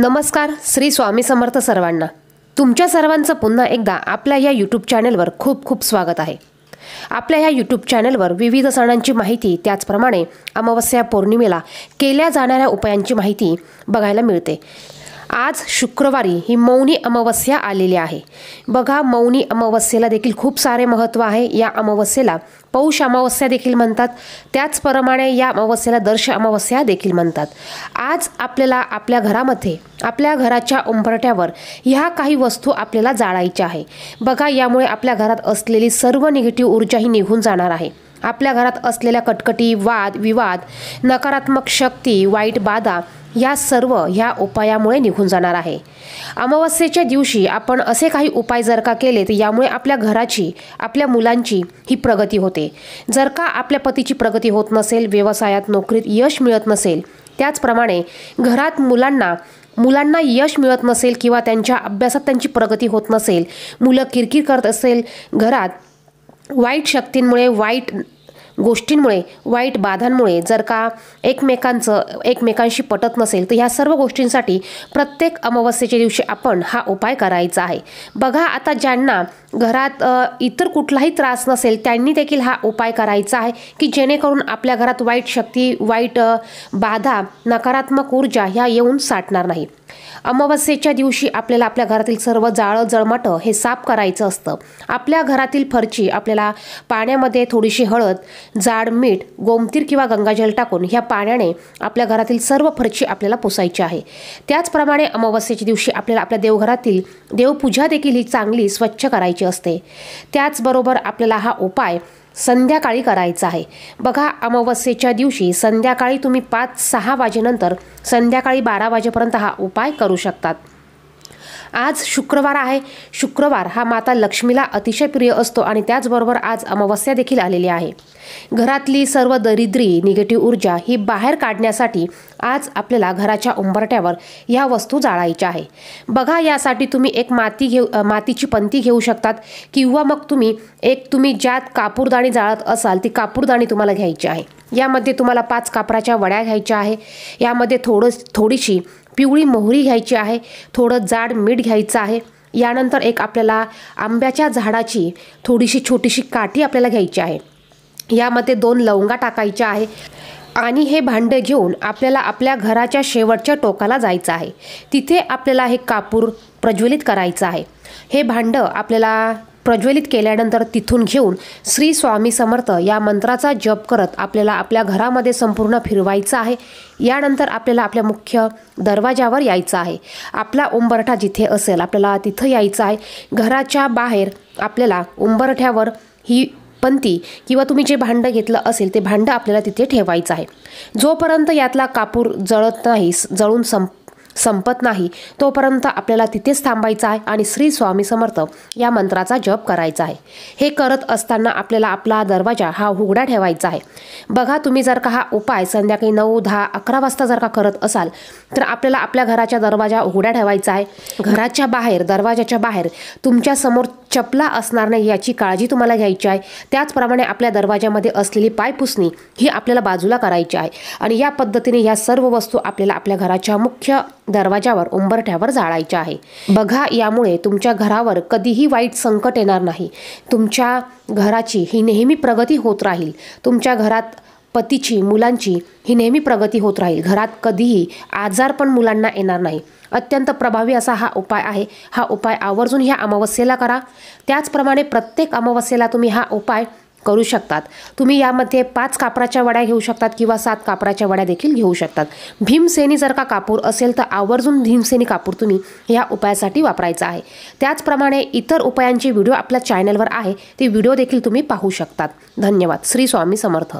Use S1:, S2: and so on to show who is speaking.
S1: नमस्कार श्री स्वामी समर्थ सर्वांना तुमच्या सर्वांचं पुन्हा एकदा आपल्या या यूट्यूब चॅनेलवर खूप खूप स्वागत आहे आपल्या या यूट्यूब चॅनेलवर विविध सणांची माहिती त्याचप्रमाणे अमावस्या पौर्णिमेला केल्या जाणाऱ्या उपायांची माहिती बघायला मिळते आज शुक्रवारी ही मौनी अमावस्या आलेली आहे बघा मौनी अमावस्येला देखील खूप सारे महत्त्व आहे या अमावस्येला पौष अमावस्या देखील म्हणतात त्याचप्रमाणे या अमावस्येला दर्श अमावस्या देखील म्हणतात आज आपल्याला आपल्या घरामध्ये आपल्या घराच्या उंबरट्यावर ह्या काही वस्तू आपल्याला जाळायच्या आहे बघा यामुळे आपल्या घरात असलेली सर्व निगेटिव्ह ऊर्जा ही निघून जाणार आहे आपल्या घरात असलेल्या कटकटी वाद विवाद नकारात्मक शक्ती वाईट बाधा या सर्व ह्या उपायामुळे निघून जाणार आहे अमावस्येच्या दिवशी आपण असे काही उपाय जर का केले तर यामुळे आपल्या घराची आपल्या मुलांची ही प्रगती होते जर का आपल्या पतीची प्रगती होत नसेल व्यवसायात नोकरीत यश मिळत नसेल त्याचप्रमाणे घरात मुलांना मुलांना यश मिळत नसेल किंवा त्यांच्या अभ्यासात त्यांची प्रगती होत नसेल मुलं किरकिर करत असेल घरात वाईट शक्तींमुळे वाईट गोष्टींमुळे वाईट बाधांमुळे जर का एकमेकांचं एकमेकांशी पटत नसेल तर ह्या सर्व गोष्टींसाठी प्रत्येक अमावस्येच्या दिवशी आपण हा उपाय करायचा आहे बघा आता ज्यांना घरात इतर कुठलाही त्रास नसेल त्यांनी देखील हा उपाय करायचा आहे की जेणेकरून आपल्या घरात वाईट शक्ती वाईट बाधा नकारात्मक ऊर्जा ह्या येऊन साठणार नाही अमावस्येच्या दिवशी आपल्याला आपल्या घरातील सर्व जाळं जळमटं हे साफ करायचं असतं आपल्या घरातील फरची आपल्याला पाण्यामध्ये थोडीशी हळद जाड मीठ गोमतीर किंवा गंगाजल टाकून ह्या पाण्याने आपल्या घरातील सर्व फरची आपल्याला पोसायची आहे त्याचप्रमाणे अमावस्येच्या दिवशी आपल्याला आपल्या देवघरातील देवपूजा देखील ही चांगली स्वच्छ करायची असते त्याचबरोबर आपल्याला हा उपाय संध्याकाळी करायचं आहे बघा अमावस्येच्या दिवशी संध्याकाळी तुम्ही पाच सहा वाजेनंतर संध्याकाळी बारा वाजेपर्यंत हा उपाय करू शकतात आज शुक्रवार आहे शुक्रवार हा माता लक्ष्मीला अतिशय प्रिय असतो आणि त्याचबरोबर आज अमावस्या देखील आलेली आहे घरातली सर्व दरिद्री निगेटिव्ह ऊर्जा ही बाहेर काढण्यासाठी आज आपल्याला घराच्या उंबरट्यावर ह्या वस्तू जाळायच्या आहे बघा यासाठी तुम्ही एक माती घेऊ मातीची पंती घेऊ शकतात किंवा मग तुम्ही एक तुम्ही ज्यात कापूरदाणी जाळत असाल ती कापूरदाणी तुम्हाला घ्यायची आहे यामध्ये तुम्हाला पाच कापराच्या वड्या घ्यायच्या आहे यामध्ये थोडं थोडीशी पिवळी मोहरी घ्यायची आहे थोडं जाड मीठ घ्यायचं आहे यानंतर एक आपल्याला आंब्याच्या झाडाची थोडीशी छोटीशी काठी आपल्याला घ्यायची आहे यामध्ये दोन लवंगा टाकायच्या आहे आणि हे भांडं घेऊन आपल्याला आपल्या घराच्या शेवटच्या टोकाला जायचं आहे तिथे आपल्याला हे कापूर प्रज्वलित करायचं आहे हे भांडं आपल्याला प्रज्वलित केल्यानंतर तिथून घेऊन श्री स्वामी समर्थ या मंत्राचा जप करत आपल्याला आपल्या घरामध्ये संपूर्ण फिरवायचं आहे यानंतर आपल्याला आपल्या मुख्य दरवाजावर यायचं आहे आपला उंबरठा जिथे असेल आपल्याला तिथं यायचं आहे घराच्या बाहेर आपल्याला उंबरठ्यावर ही पंती किंवा तुम्ही जे भांडं घेतलं असेल ते भांडं आपल्याला तिथे ठेवायचं आहे जोपर्यंत यातला कापूर जळत नाही जळून संप संपत नाही तोपर्यंत आपल्याला तिथेच थांबायचं आहे आणि श्री स्वामी समर्थ या मंत्राचा जप करायचा आहे हे करत असताना आपल्याला आपला दरवाजा हा उघडा ठेवायचा आहे बघा तुम्ही जर का हा उपाय संध्याकाळी नऊ दहा अकरा वाजता जर का करत असाल तर आपल्याला आपल्या घराच्या दरवाजा उघडा ठेवायचा आहे घराच्या बाहेर दरवाजाच्या बाहेर तुमच्या समोर चपला असणार नाही याची काळजी तुम्हाला घ्यायची आहे त्याचप्रमाणे आपल्या दरवाजामध्ये असलेली पायपुसणी ही आपल्याला बाजूला करायची आहे आणि या पद्धतीने या सर्व वस्तू आपल्याला आपल्या घराच्या मुख्य दरवाजावर उंबरठ्यावर जाळायच्या आहे बघा यामुळे तुमच्या घरावर कधीही वाईट संकट येणार नाही तुमच्या घराची ही नेहमी प्रगती होत राहील तुमच्या घरात पतीची मुलांची ही नेहमी प्रगती होत राहील घरात कधीही आजार पण मुलांना येणार नाही अत्यंत प्रभावी असा हा उपाय आहे हा उपाय आवर्जून ह्या अमावस्येला करा त्याचप्रमाणे प्रत्येक अमावस्येला तुम्ही हा उपाय करू शकतात तुम्ही यामध्ये पाच कापराच्या वड्या घेऊ शकतात किंवा सात कापराच्या वड्या देखील घेऊ शकतात भीमसेनी जर का कापूर असेल तर आवर्जून भीमसेनी कापूर तुम्ही ह्या उपायासाठी वापरायचा आहे त्याचप्रमाणे इतर उपायांचे व्हिडिओ आपल्या चॅनलवर आहे ते व्हिडिओ देखील तुम्ही पाहू शकतात धन्यवाद श्री स्वामी समर्थ